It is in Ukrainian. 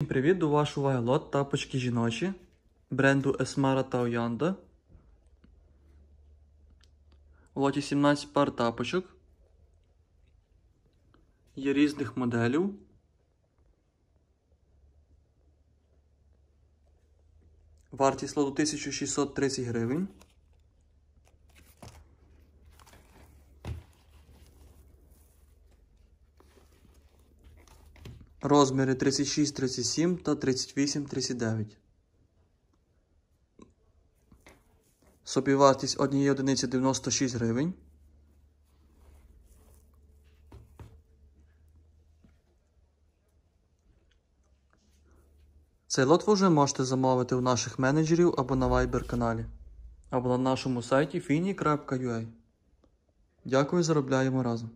Всім привіт! До вашу уваги лот тапочки жіночі бренду Esmara та Oyanda. У лоті 17 пар тапочок. Є різних моделів. Вартість лоту 1630 гривень. розміри 36, 37 та 38, 39. Собівартість однієї одиниці 96 гривень. Цей лот ви вже можете замовити у наших менеджерів або на Viber каналі, або на нашому сайті fini.ua. Дякую, заробляємо разом!